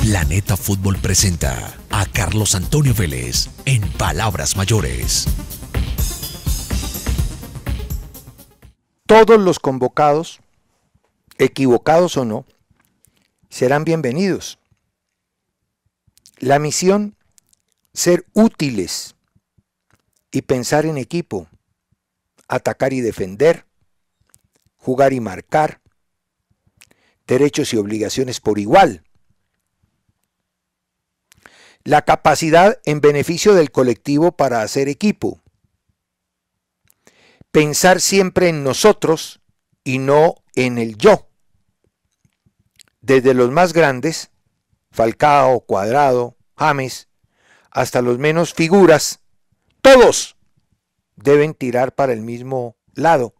Planeta Fútbol presenta a Carlos Antonio Vélez en Palabras Mayores. Todos los convocados, equivocados o no, serán bienvenidos. La misión, ser útiles y pensar en equipo, atacar y defender, jugar y marcar, derechos y obligaciones por igual la capacidad en beneficio del colectivo para hacer equipo. Pensar siempre en nosotros y no en el yo. Desde los más grandes, Falcao, Cuadrado, James, hasta los menos figuras, todos deben tirar para el mismo lado.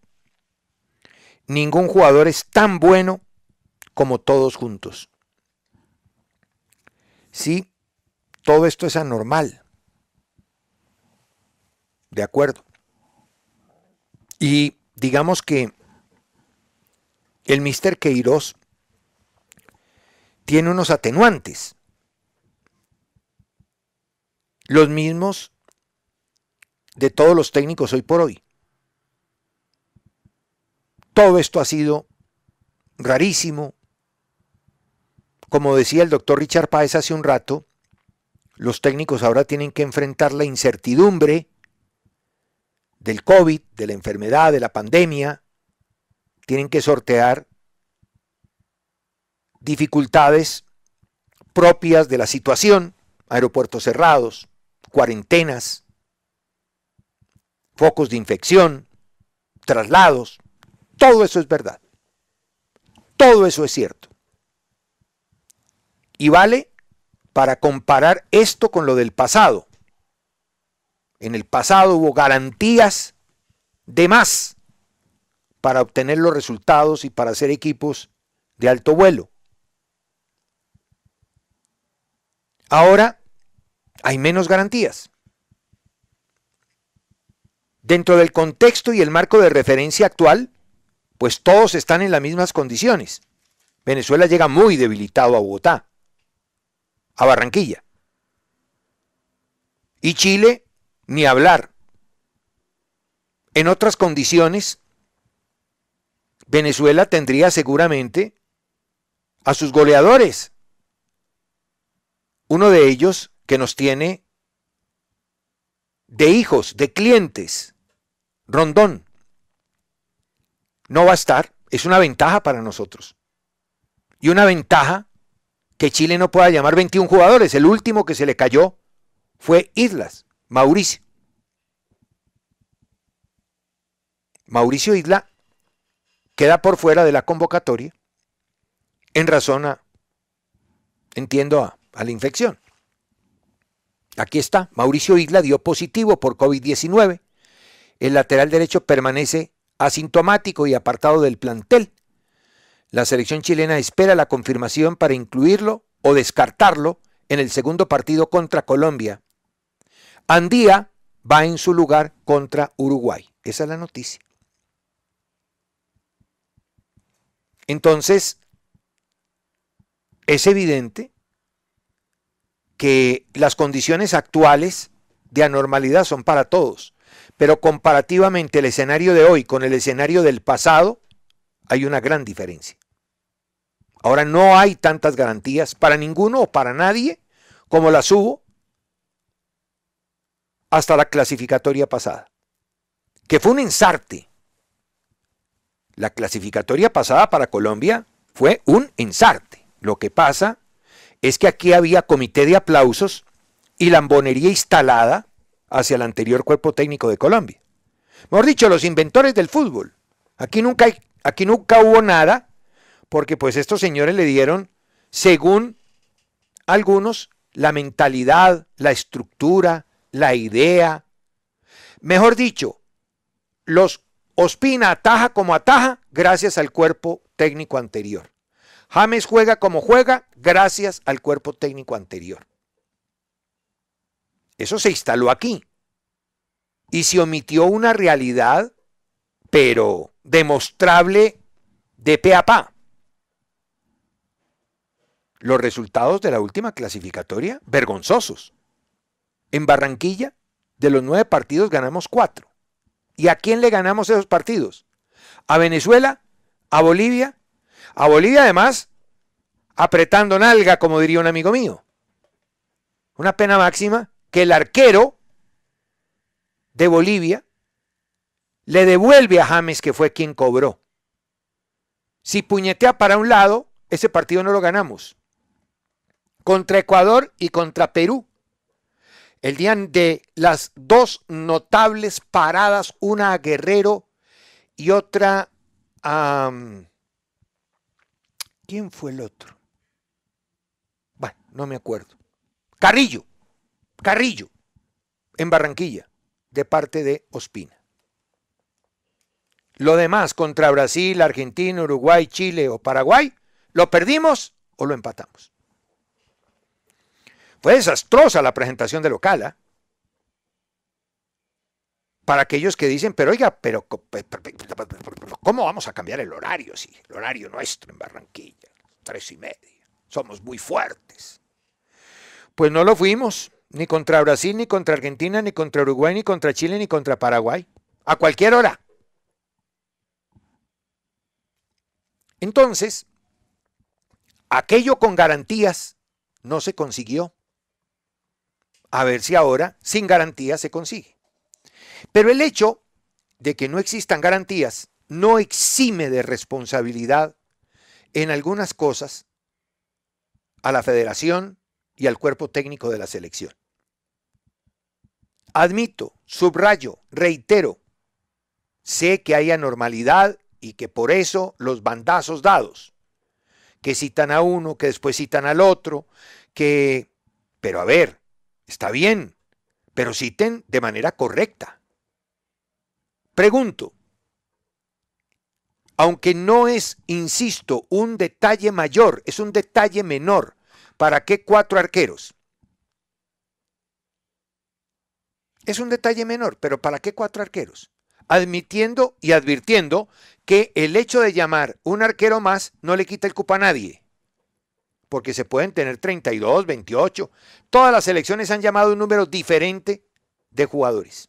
Ningún jugador es tan bueno como todos juntos. Sí, todo esto es anormal. De acuerdo. Y digamos que el Mr. Queiroz tiene unos atenuantes. Los mismos de todos los técnicos hoy por hoy. Todo esto ha sido rarísimo. Como decía el doctor Richard Páez hace un rato, los técnicos ahora tienen que enfrentar la incertidumbre del COVID, de la enfermedad, de la pandemia. Tienen que sortear dificultades propias de la situación, aeropuertos cerrados, cuarentenas, focos de infección, traslados, todo eso es verdad. Todo eso es cierto. Y vale para comparar esto con lo del pasado. En el pasado hubo garantías de más para obtener los resultados y para hacer equipos de alto vuelo. Ahora hay menos garantías. Dentro del contexto y el marco de referencia actual, pues todos están en las mismas condiciones. Venezuela llega muy debilitado a Bogotá a Barranquilla. Y Chile, ni hablar. En otras condiciones, Venezuela tendría seguramente a sus goleadores. Uno de ellos que nos tiene de hijos, de clientes, Rondón. No va a estar, es una ventaja para nosotros. Y una ventaja que Chile no pueda llamar 21 jugadores. El último que se le cayó fue Islas, Mauricio. Mauricio Isla queda por fuera de la convocatoria en razón a, entiendo, a, a la infección. Aquí está, Mauricio Isla dio positivo por COVID-19. El lateral derecho permanece asintomático y apartado del plantel. La selección chilena espera la confirmación para incluirlo o descartarlo en el segundo partido contra Colombia. Andía va en su lugar contra Uruguay. Esa es la noticia. Entonces, es evidente que las condiciones actuales de anormalidad son para todos, pero comparativamente el escenario de hoy con el escenario del pasado, hay una gran diferencia. Ahora no hay tantas garantías para ninguno o para nadie como las hubo hasta la clasificatoria pasada, que fue un ensarte. La clasificatoria pasada para Colombia fue un ensarte. Lo que pasa es que aquí había comité de aplausos y lambonería instalada hacia el anterior cuerpo técnico de Colombia. Mejor dicho, los inventores del fútbol. Aquí nunca, aquí nunca hubo nada porque pues estos señores le dieron, según algunos, la mentalidad, la estructura, la idea. Mejor dicho, los Ospina ataja como ataja gracias al cuerpo técnico anterior. James juega como juega gracias al cuerpo técnico anterior. Eso se instaló aquí. Y se omitió una realidad, pero demostrable de pe a pa los resultados de la última clasificatoria, vergonzosos. En Barranquilla, de los nueve partidos ganamos cuatro. ¿Y a quién le ganamos esos partidos? A Venezuela, a Bolivia, a Bolivia además apretando nalga, como diría un amigo mío. Una pena máxima que el arquero de Bolivia le devuelve a James, que fue quien cobró. Si puñetea para un lado, ese partido no lo ganamos contra Ecuador y contra Perú. El día de las dos notables paradas, una a Guerrero y otra a... Um, ¿Quién fue el otro? Bueno, no me acuerdo. Carrillo, Carrillo, en Barranquilla, de parte de Ospina. Lo demás contra Brasil, Argentina, Uruguay, Chile o Paraguay, lo perdimos o lo empatamos. Fue desastrosa la presentación de Locala. Para aquellos que dicen, pero oiga, pero, ¿cómo vamos a cambiar el horario? si el horario nuestro en Barranquilla, tres y media. Somos muy fuertes. Pues no lo fuimos, ni contra Brasil, ni contra Argentina, ni contra Uruguay, ni contra Chile, ni contra Paraguay. A cualquier hora. Entonces, aquello con garantías no se consiguió a ver si ahora sin garantía se consigue. Pero el hecho de que no existan garantías no exime de responsabilidad en algunas cosas a la federación y al cuerpo técnico de la selección. Admito, subrayo, reitero, sé que hay anormalidad y que por eso los bandazos dados, que citan a uno, que después citan al otro, que... Pero a ver, Está bien, pero citen de manera correcta. Pregunto, aunque no es, insisto, un detalle mayor, es un detalle menor, ¿para qué cuatro arqueros? Es un detalle menor, pero ¿para qué cuatro arqueros? Admitiendo y advirtiendo que el hecho de llamar un arquero más no le quita el cupo a nadie porque se pueden tener 32, 28. Todas las selecciones han llamado un número diferente de jugadores.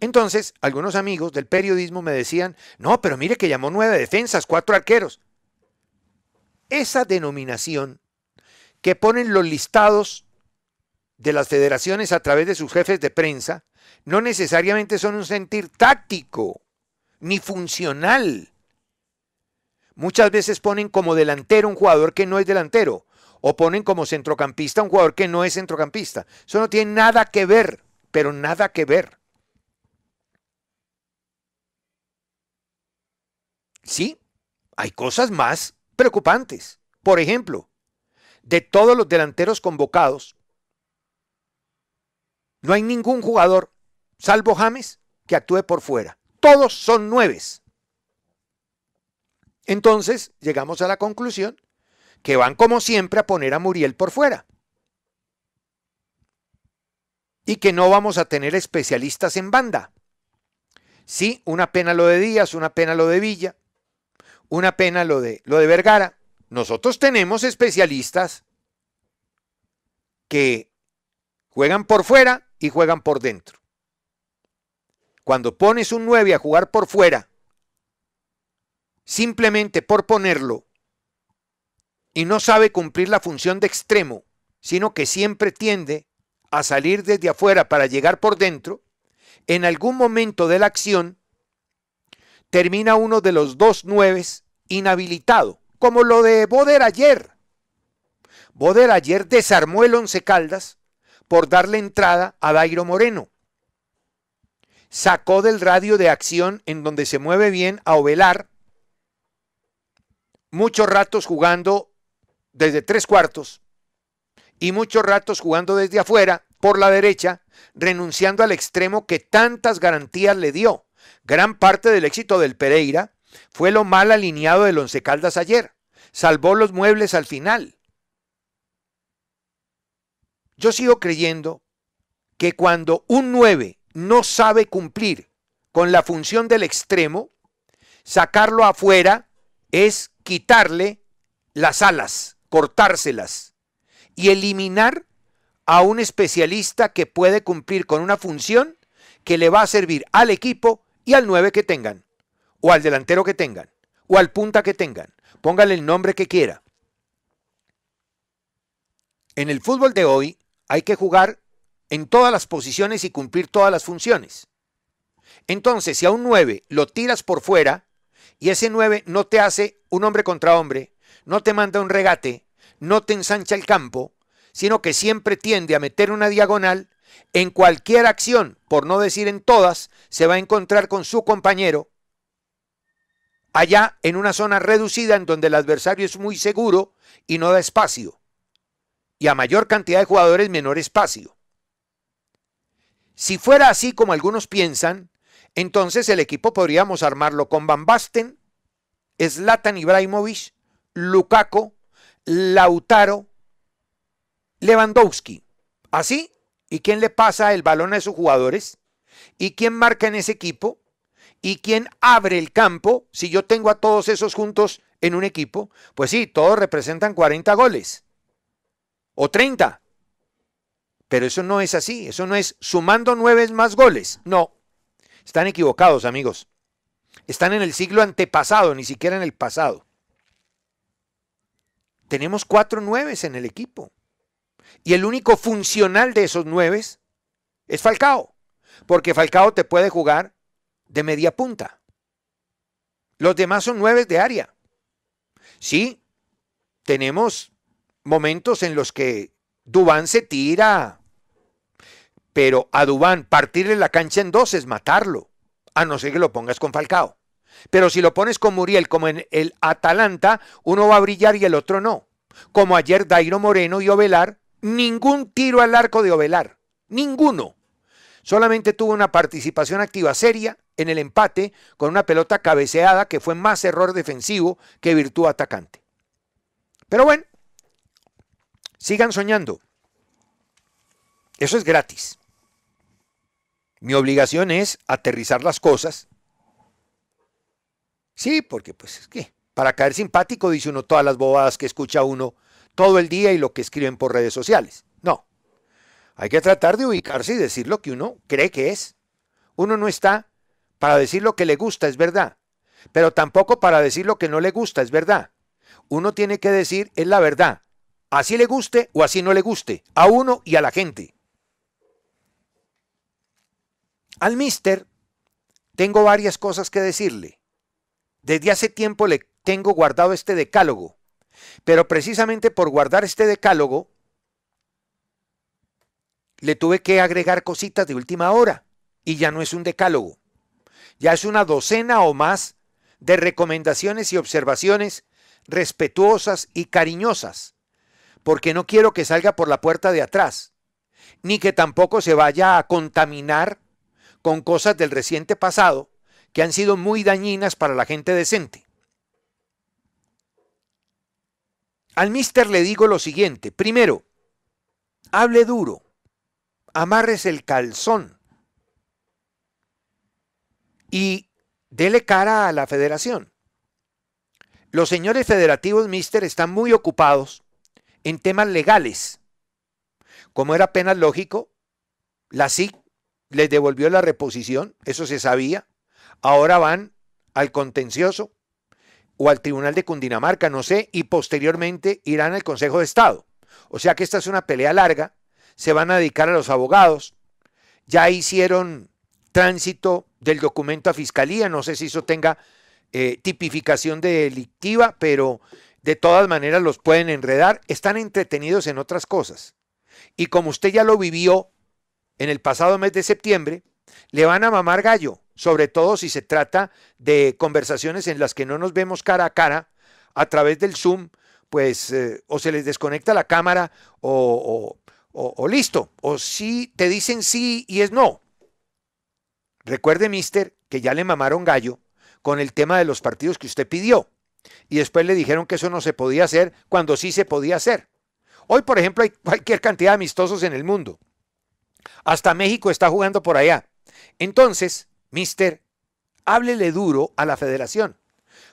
Entonces, algunos amigos del periodismo me decían, no, pero mire que llamó nueve defensas, cuatro arqueros. Esa denominación que ponen los listados de las federaciones a través de sus jefes de prensa no necesariamente son un sentir táctico ni funcional Muchas veces ponen como delantero un jugador que no es delantero o ponen como centrocampista un jugador que no es centrocampista. Eso no tiene nada que ver, pero nada que ver. Sí, hay cosas más preocupantes. Por ejemplo, de todos los delanteros convocados, no hay ningún jugador, salvo James, que actúe por fuera. Todos son nueves. Entonces llegamos a la conclusión que van como siempre a poner a Muriel por fuera y que no vamos a tener especialistas en banda. Sí, una pena lo de Díaz, una pena lo de Villa, una pena lo de, lo de Vergara. Nosotros tenemos especialistas que juegan por fuera y juegan por dentro. Cuando pones un 9 a jugar por fuera simplemente por ponerlo y no sabe cumplir la función de extremo, sino que siempre tiende a salir desde afuera para llegar por dentro, en algún momento de la acción termina uno de los dos nueve inhabilitado, como lo de Boder ayer. Boder ayer desarmó el Once Caldas por darle entrada a Dairo Moreno. Sacó del radio de acción en donde se mueve bien a Ovelar muchos ratos jugando desde tres cuartos y muchos ratos jugando desde afuera por la derecha, renunciando al extremo que tantas garantías le dio. Gran parte del éxito del Pereira fue lo mal alineado del Once Caldas ayer. Salvó los muebles al final. Yo sigo creyendo que cuando un 9 no sabe cumplir con la función del extremo, sacarlo afuera es quitarle las alas, cortárselas y eliminar a un especialista que puede cumplir con una función que le va a servir al equipo y al 9 que tengan, o al delantero que tengan, o al punta que tengan. Póngale el nombre que quiera. En el fútbol de hoy hay que jugar en todas las posiciones y cumplir todas las funciones. Entonces, si a un 9 lo tiras por fuera, y ese 9 no te hace un hombre contra hombre, no te manda un regate, no te ensancha el campo, sino que siempre tiende a meter una diagonal. En cualquier acción, por no decir en todas, se va a encontrar con su compañero allá en una zona reducida en donde el adversario es muy seguro y no da espacio. Y a mayor cantidad de jugadores, menor espacio. Si fuera así como algunos piensan, entonces el equipo podríamos armarlo con Van Basten, Zlatan Ibrahimovic, Lukaku, Lautaro, Lewandowski. Así, ¿y quién le pasa el balón a esos jugadores? ¿Y quién marca en ese equipo? ¿Y quién abre el campo si yo tengo a todos esos juntos en un equipo? Pues sí, todos representan 40 goles o 30. Pero eso no es así, eso no es sumando nueve más goles, no. Están equivocados, amigos. Están en el siglo antepasado, ni siquiera en el pasado. Tenemos cuatro nueves en el equipo. Y el único funcional de esos nueves es Falcao. Porque Falcao te puede jugar de media punta. Los demás son nueves de área. Sí, tenemos momentos en los que Dubán se tira pero a Dubán, partirle la cancha en dos es matarlo, a no ser que lo pongas con Falcao. Pero si lo pones con Muriel, como en el Atalanta, uno va a brillar y el otro no. Como ayer Dairo Moreno y Ovelar, ningún tiro al arco de Ovelar, ninguno. Solamente tuvo una participación activa seria en el empate con una pelota cabeceada que fue más error defensivo que virtud atacante. Pero bueno, sigan soñando. Eso es gratis. Mi obligación es aterrizar las cosas. Sí, porque pues es que para caer simpático dice uno todas las bobadas que escucha uno todo el día y lo que escriben por redes sociales. No. Hay que tratar de ubicarse y decir lo que uno cree que es. Uno no está para decir lo que le gusta, es verdad, pero tampoco para decir lo que no le gusta, es verdad. Uno tiene que decir es la verdad, así le guste o así no le guste, a uno y a la gente. Al mister tengo varias cosas que decirle. Desde hace tiempo le tengo guardado este decálogo, pero precisamente por guardar este decálogo le tuve que agregar cositas de última hora y ya no es un decálogo. Ya es una docena o más de recomendaciones y observaciones respetuosas y cariñosas, porque no quiero que salga por la puerta de atrás, ni que tampoco se vaya a contaminar con cosas del reciente pasado que han sido muy dañinas para la gente decente. Al mister le digo lo siguiente. Primero, hable duro. Amarres el calzón. Y dele cara a la federación. Los señores federativos, mister, están muy ocupados en temas legales. Como era apenas lógico, la SIC les devolvió la reposición, eso se sabía. Ahora van al contencioso o al Tribunal de Cundinamarca, no sé, y posteriormente irán al Consejo de Estado. O sea que esta es una pelea larga, se van a dedicar a los abogados, ya hicieron tránsito del documento a Fiscalía, no sé si eso tenga eh, tipificación de delictiva, pero de todas maneras los pueden enredar, están entretenidos en otras cosas. Y como usted ya lo vivió en el pasado mes de septiembre, le van a mamar gallo, sobre todo si se trata de conversaciones en las que no nos vemos cara a cara a través del Zoom, pues eh, o se les desconecta la cámara o, listo, o si te dicen sí y es no. Recuerde, mister, que ya le mamaron gallo con el tema de los partidos que usted pidió y después le dijeron que eso no se podía hacer cuando sí se podía hacer. Hoy, por ejemplo, hay cualquier cantidad de amistosos en el mundo. Hasta México está jugando por allá. Entonces, mister, háblele duro a la federación.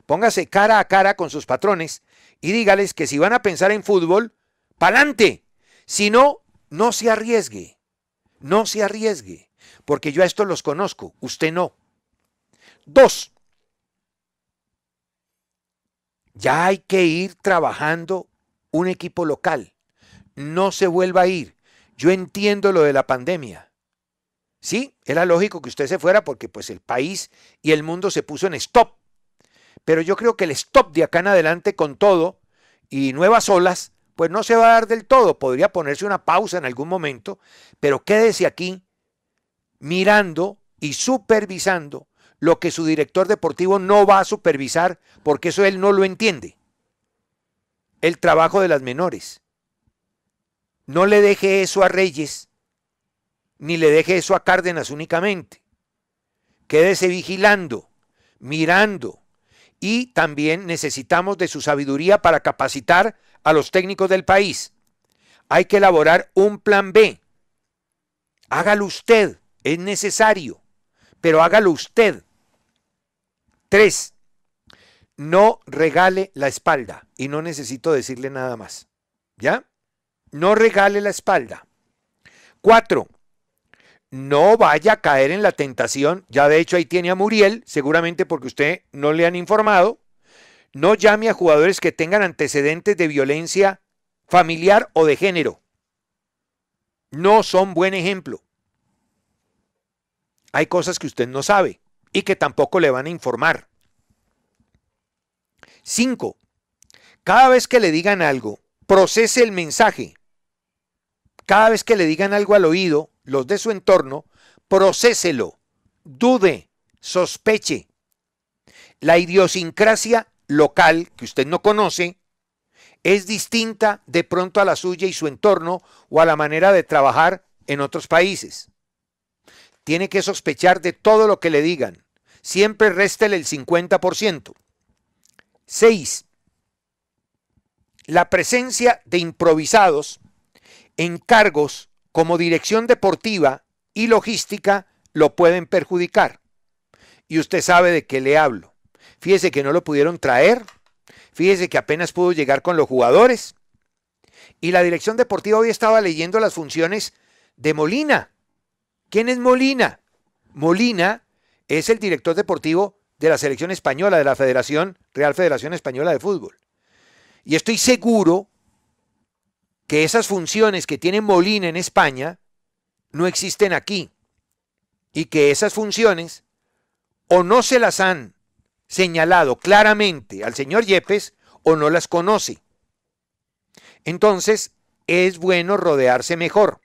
Póngase cara a cara con sus patrones y dígales que si van a pensar en fútbol, ¡pa'lante! Si no, no se arriesgue. No se arriesgue. Porque yo a esto los conozco, usted no. Dos, ya hay que ir trabajando un equipo local. No se vuelva a ir yo entiendo lo de la pandemia. Sí, era lógico que usted se fuera porque pues el país y el mundo se puso en stop. Pero yo creo que el stop de acá en adelante con todo y nuevas olas, pues no se va a dar del todo. Podría ponerse una pausa en algún momento, pero quédese aquí mirando y supervisando lo que su director deportivo no va a supervisar porque eso él no lo entiende. El trabajo de las menores. No le deje eso a Reyes, ni le deje eso a Cárdenas únicamente. Quédese vigilando, mirando, y también necesitamos de su sabiduría para capacitar a los técnicos del país. Hay que elaborar un plan B. Hágalo usted, es necesario, pero hágalo usted. Tres, no regale la espalda y no necesito decirle nada más. ¿Ya? no regale la espalda. Cuatro, no vaya a caer en la tentación, ya de hecho ahí tiene a Muriel, seguramente porque usted no le han informado, no llame a jugadores que tengan antecedentes de violencia familiar o de género. No son buen ejemplo. Hay cosas que usted no sabe y que tampoco le van a informar. Cinco, Cada vez que le digan algo, procese el mensaje cada vez que le digan algo al oído, los de su entorno, procéselo, dude, sospeche. La idiosincrasia local que usted no conoce es distinta de pronto a la suya y su entorno o a la manera de trabajar en otros países. Tiene que sospechar de todo lo que le digan. Siempre réstele el 50%. 6. La presencia de improvisados en cargos como dirección deportiva y logística lo pueden perjudicar. Y usted sabe de qué le hablo. Fíjese que no lo pudieron traer, fíjese que apenas pudo llegar con los jugadores. Y la dirección deportiva hoy estaba leyendo las funciones de Molina. ¿Quién es Molina? Molina es el director deportivo de la selección española, de la Federación, Real Federación Española de Fútbol. Y estoy seguro que esas funciones que tiene Molina en España no existen aquí y que esas funciones o no se las han señalado claramente al señor Yepes o no las conoce. Entonces, es bueno rodearse mejor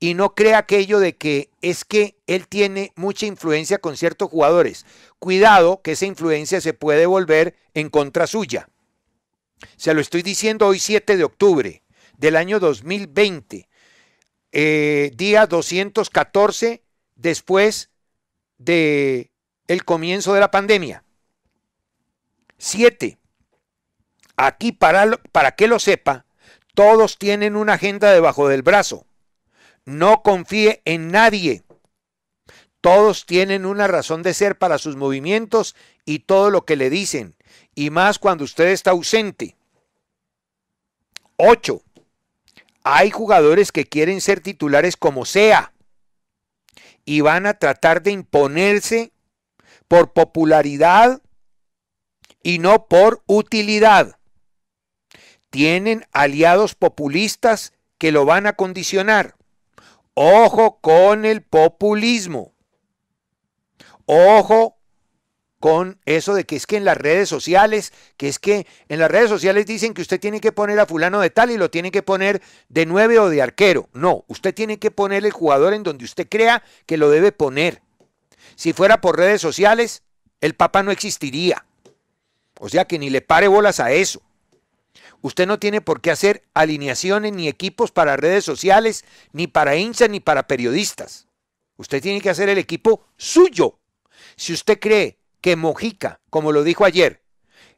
y no crea aquello de que es que él tiene mucha influencia con ciertos jugadores. Cuidado que esa influencia se puede volver en contra suya. Se lo estoy diciendo hoy 7 de octubre del año 2020, eh, día 214 después de el comienzo de la pandemia. Siete, aquí para, para que lo sepa, todos tienen una agenda debajo del brazo. No confíe en nadie. Todos tienen una razón de ser para sus movimientos y todo lo que le dicen, y más cuando usted está ausente. 8. Hay jugadores que quieren ser titulares como sea y van a tratar de imponerse por popularidad y no por utilidad. Tienen aliados populistas que lo van a condicionar. Ojo con el populismo. Ojo con eso de que es que en las redes sociales, que es que en las redes sociales dicen que usted tiene que poner a fulano de tal y lo tiene que poner de nueve o de arquero. No, usted tiene que poner el jugador en donde usted crea que lo debe poner. Si fuera por redes sociales, el Papa no existiría. O sea que ni le pare bolas a eso. Usted no tiene por qué hacer alineaciones ni equipos para redes sociales, ni para hinchas, ni para periodistas. Usted tiene que hacer el equipo suyo. Si usted cree que Mojica, como lo dijo ayer,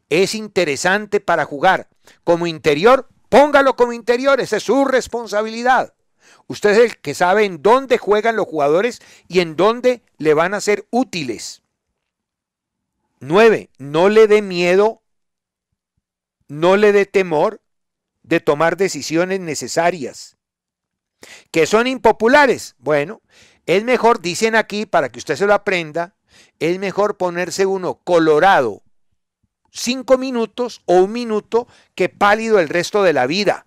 es interesante para jugar como interior, póngalo como interior, esa es su responsabilidad. Usted es el que sabe en dónde juegan los jugadores y en dónde le van a ser útiles. Nueve, No le dé miedo, no le dé temor de tomar decisiones necesarias. Que son impopulares. Bueno, es mejor, dicen aquí, para que usted se lo aprenda, es mejor ponerse uno colorado cinco minutos o un minuto que pálido el resto de la vida.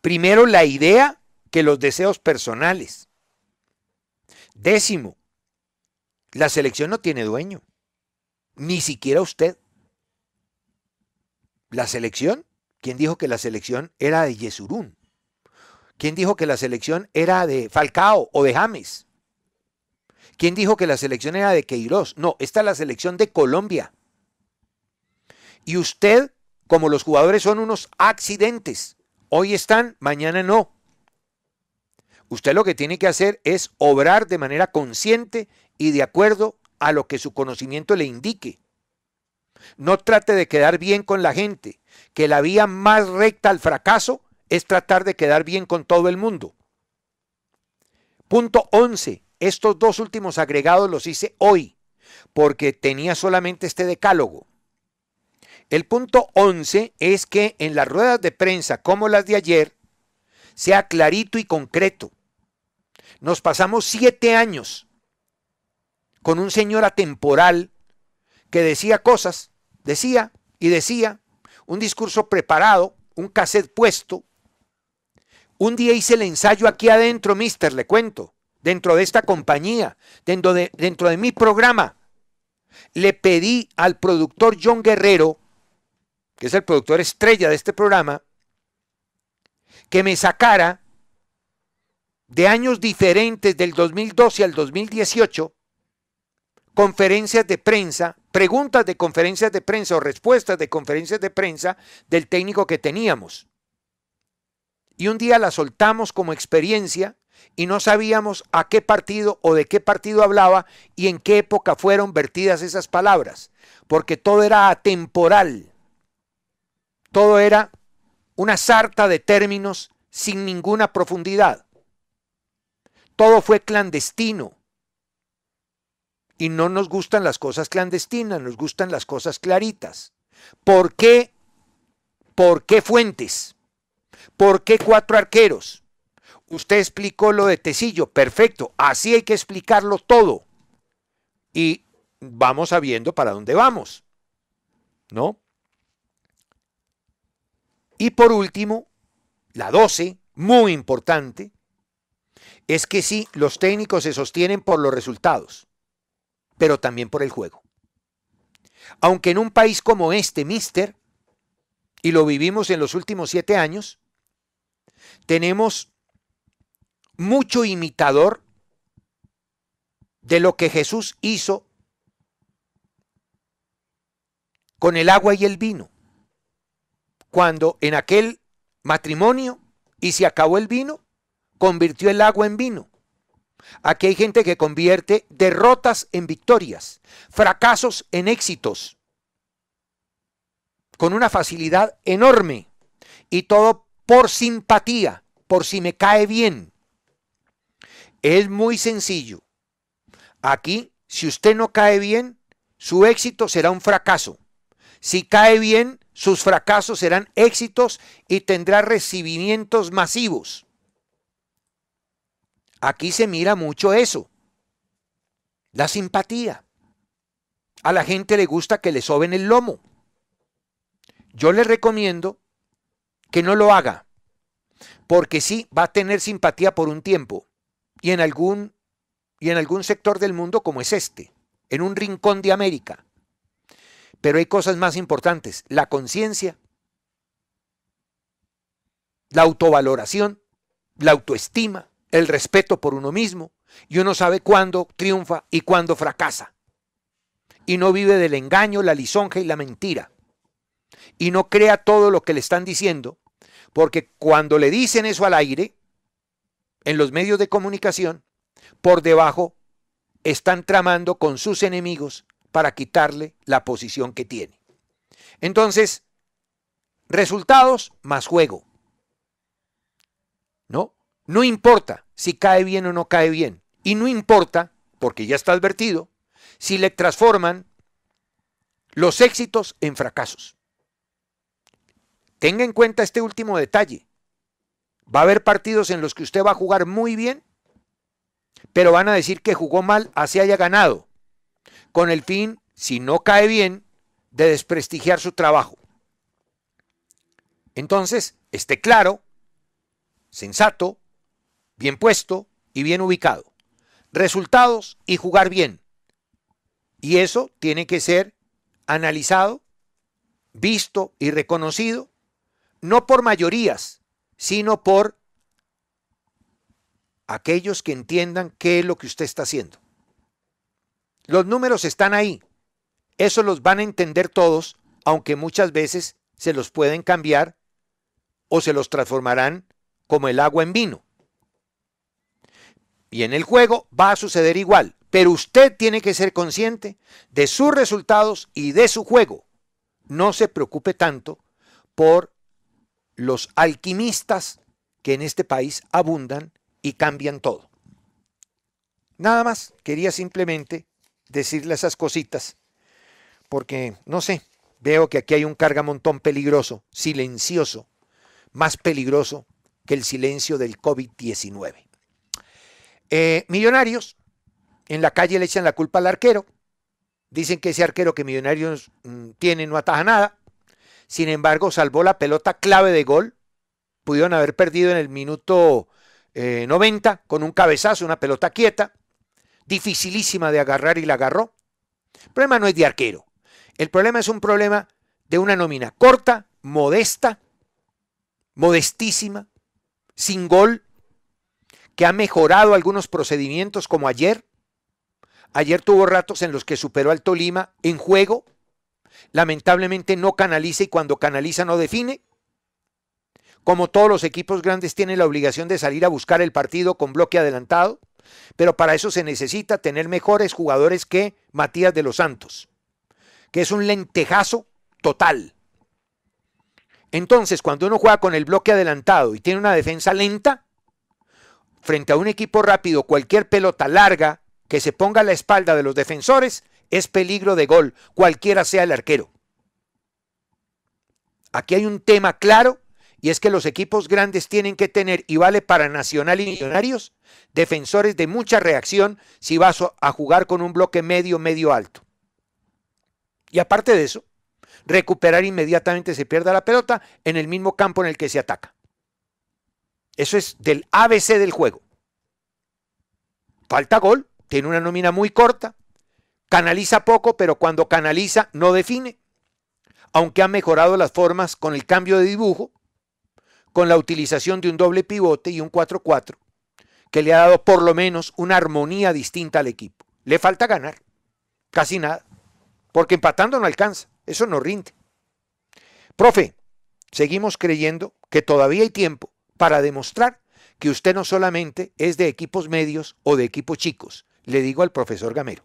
Primero la idea que los deseos personales. Décimo, la selección no tiene dueño, ni siquiera usted. La selección, ¿quién dijo que la selección era de Yesurún? ¿Quién dijo que la selección era de Falcao o de James? ¿Quién dijo que la selección era de Queiroz? No, esta es la selección de Colombia. Y usted, como los jugadores son unos accidentes, hoy están, mañana no. Usted lo que tiene que hacer es obrar de manera consciente y de acuerdo a lo que su conocimiento le indique. No trate de quedar bien con la gente, que la vía más recta al fracaso es tratar de quedar bien con todo el mundo. Punto 11. Estos dos últimos agregados los hice hoy, porque tenía solamente este decálogo. El punto 11 es que en las ruedas de prensa como las de ayer, sea clarito y concreto. Nos pasamos siete años con un señor atemporal que decía cosas, decía y decía, un discurso preparado, un cassette puesto. Un día hice el ensayo aquí adentro, mister, le cuento dentro de esta compañía, dentro de, dentro de mi programa, le pedí al productor John Guerrero, que es el productor estrella de este programa, que me sacara de años diferentes del 2012 al 2018 conferencias de prensa, preguntas de conferencias de prensa o respuestas de conferencias de prensa del técnico que teníamos. Y un día la soltamos como experiencia y no sabíamos a qué partido o de qué partido hablaba y en qué época fueron vertidas esas palabras, porque todo era atemporal, todo era una sarta de términos sin ninguna profundidad, todo fue clandestino. Y no nos gustan las cosas clandestinas, nos gustan las cosas claritas. ¿Por qué? ¿Por qué Fuentes? ¿Por qué cuatro arqueros? usted explicó lo de Tecillo, perfecto, así hay que explicarlo todo. Y vamos sabiendo para dónde vamos, ¿no? Y por último, la 12, muy importante, es que sí, los técnicos se sostienen por los resultados, pero también por el juego. Aunque en un país como este, mister, y lo vivimos en los últimos siete años, tenemos mucho imitador de lo que Jesús hizo con el agua y el vino. Cuando en aquel matrimonio y se acabó el vino, convirtió el agua en vino. Aquí hay gente que convierte derrotas en victorias, fracasos en éxitos, con una facilidad enorme y todo por simpatía, por si me cae bien. Es muy sencillo. Aquí, si usted no cae bien, su éxito será un fracaso. Si cae bien, sus fracasos serán éxitos y tendrá recibimientos masivos. Aquí se mira mucho eso. La simpatía. A la gente le gusta que le soben el lomo. Yo le recomiendo que no lo haga, porque sí va a tener simpatía por un tiempo, y en algún, y en algún sector del mundo como es este, en un rincón de América. Pero hay cosas más importantes, la conciencia, la autovaloración, la autoestima, el respeto por uno mismo, y uno sabe cuándo triunfa y cuándo fracasa. Y no vive del engaño, la lisonja y la mentira. Y no crea todo lo que le están diciendo, porque cuando le dicen eso al aire, en los medios de comunicación, por debajo están tramando con sus enemigos para quitarle la posición que tiene. Entonces, resultados más juego. ¿No? No importa si cae bien o no cae bien. Y no importa, porque ya está advertido, si le transforman los éxitos en fracasos. Tenga en cuenta este último detalle. Va a haber partidos en los que usted va a jugar muy bien, pero van a decir que jugó mal, así haya ganado, con el fin, si no cae bien, de desprestigiar su trabajo. Entonces, esté claro, sensato, bien puesto y bien ubicado. Resultados y jugar bien. Y eso tiene que ser analizado, visto y reconocido, no por mayorías, sino por aquellos que entiendan qué es lo que usted está haciendo. Los números están ahí. Eso los van a entender todos, aunque muchas veces se los pueden cambiar o se los transformarán como el agua en vino. Y en el juego va a suceder igual, pero usted tiene que ser consciente de sus resultados y de su juego. No se preocupe tanto por los alquimistas que en este país abundan y cambian todo. Nada más, quería simplemente decirle esas cositas, porque, no sé, veo que aquí hay un cargamontón peligroso, silencioso, más peligroso que el silencio del COVID-19. Eh, millonarios, en la calle le echan la culpa al arquero, dicen que ese arquero que Millonarios mm, tiene no ataja nada, sin embargo, salvó la pelota clave de gol. Pudieron haber perdido en el minuto 90 eh, con un cabezazo, una pelota quieta, dificilísima de agarrar y la agarró. El problema no es de arquero. El problema es un problema de una nómina corta, modesta, modestísima, sin gol, que ha mejorado algunos procedimientos como ayer. Ayer tuvo ratos en los que superó al Tolima en juego, lamentablemente no canaliza y cuando canaliza no define. Como todos los equipos grandes tienen la obligación de salir a buscar el partido con bloque adelantado, pero para eso se necesita tener mejores jugadores que Matías de los Santos, que es un lentejazo total. Entonces, cuando uno juega con el bloque adelantado y tiene una defensa lenta, frente a un equipo rápido, cualquier pelota larga que se ponga a la espalda de los defensores es peligro de gol, cualquiera sea el arquero. Aquí hay un tema claro y es que los equipos grandes tienen que tener, y vale para Nacional y Millonarios, defensores de mucha reacción si vas a jugar con un bloque medio, medio alto. Y aparte de eso, recuperar inmediatamente se pierda la pelota en el mismo campo en el que se ataca. Eso es del ABC del juego. Falta gol, tiene una nómina muy corta, Canaliza poco, pero cuando canaliza no define, aunque ha mejorado las formas con el cambio de dibujo, con la utilización de un doble pivote y un 4-4, que le ha dado por lo menos una armonía distinta al equipo. Le falta ganar, casi nada, porque empatando no alcanza, eso no rinde. Profe, seguimos creyendo que todavía hay tiempo para demostrar que usted no solamente es de equipos medios o de equipos chicos, le digo al profesor Gamero.